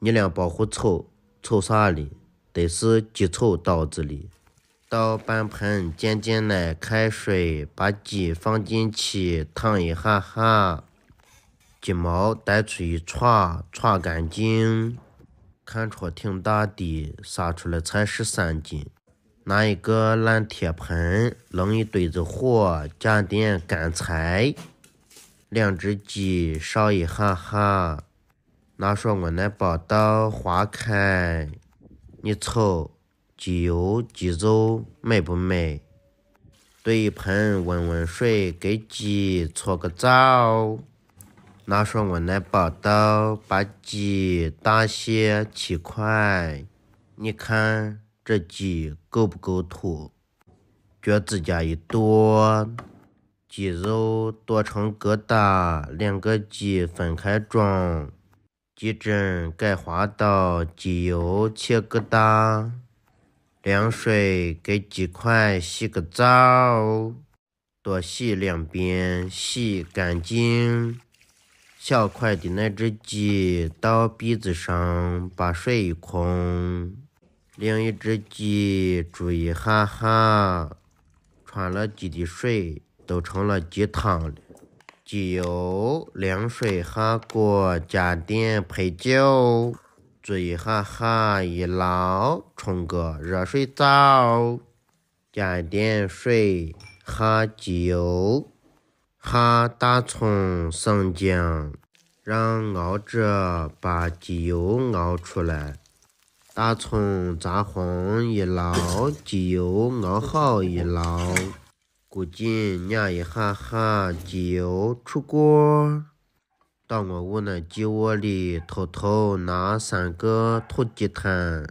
你俩保护丑丑啥哩？得是鸡丑刀子哩。倒半盆渐渐的开水，把鸡放进去烫一哈哈。鸡毛带出一唰唰干净，看着挺大的，杀出来才十三斤。拿一个烂铁盆，扔一堆子火，加点干柴，两只鸡烧一哈哈。拿说我那把刀划开，你瞅鸡油鸡肉美不美？兑一盆温温水，给鸡搓个澡。拿说我那把刀把鸡打些七块，你看这鸡够不够土？脚趾甲一剁，鸡肉剁成疙瘩，两个鸡分开装。鸡胗、盖花刀、鸡油、切疙瘩，凉水给鸡块洗个澡，多洗两遍，洗干净。小块的那只鸡到鼻子上，把水一控。另一只鸡煮一哈哈，穿了鸡的水都成了鸡汤了。机油、凉水下锅，加点配酒，煮一下哈，一捞冲个热水澡，加点水下机油，下大葱、生姜，让熬着把机油熬出来，大葱炸红一捞机油熬好，一捞。估计腌一哈哈就油出锅。到我屋那鸡窝里偷偷拿三个土鸡蛋，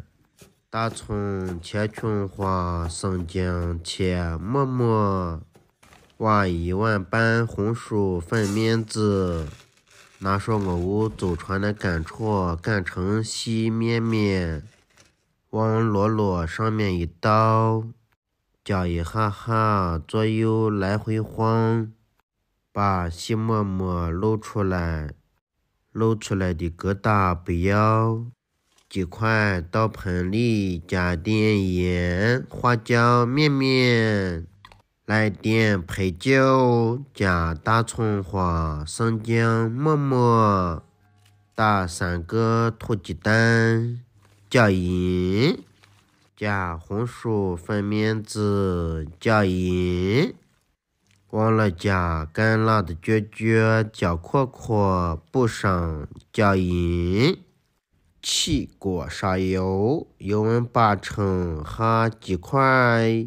大葱切葱花，生姜切沫沫，挖一碗半红薯粉面子，拿上我屋祖传的擀床擀成细面面，往箩箩上面一倒。搅一哈哈，左右来回晃，把细沫沫露出来，露出来的疙瘩不要。几块到盆里，加点盐、花椒面面，来点白酒，加大葱花、生姜、沫沫，打三个土鸡蛋，搅匀。加红薯粉面子，加盐，忘了加干辣的绝绝加可可补上加盐。起锅烧油，油温八成，下鸡块，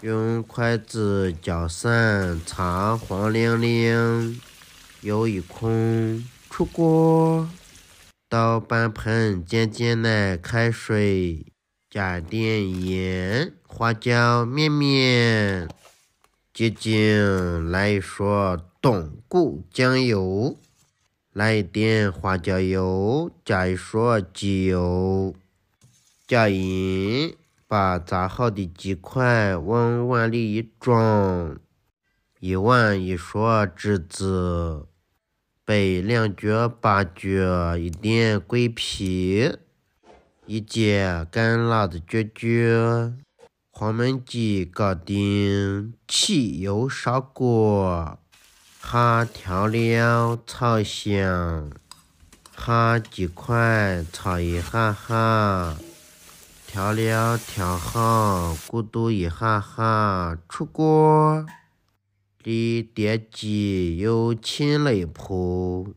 用筷子搅散，擦黄亮亮，油一空出锅，倒半盆渐渐的开水。加点盐、花椒面面、鸡精，来一勺冬菇、酱油，来一点花椒油，加一勺鸡油，加盐，把炸好的鸡块往碗里一装，一碗一勺栀子，白两角八角，一点桂皮。一碟干辣的绝绝，黄焖鸡搞定，起油烧锅，哈调料炒香，哈鸡块炒一下哈，调料调好，咕嘟一下哈，出锅，里碟鸡又亲了一口。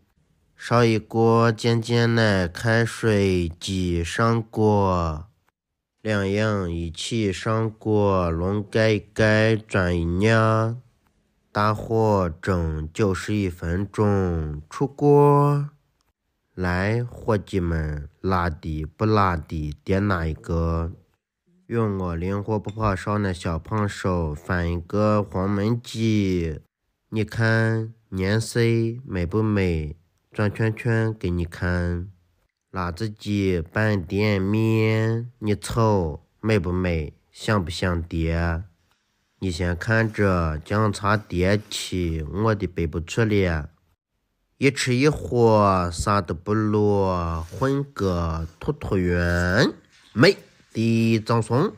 烧一锅，渐渐的开水，挤上锅，两样一起上锅，笼盖一盖，转一酿，大火蒸九十一分钟，出锅。来，伙计们，辣的不辣的，点哪一个？用我灵活不怕烧的小胖手翻一个黄焖鸡，你看颜色美不美？转圈圈给你看，辣子鸡拌点面，你瞅美不美？想不想叠？你先看着，姜茶叠起，我的背不出了，一吃一喝啥都不落，混个兔兔圆，美的张松。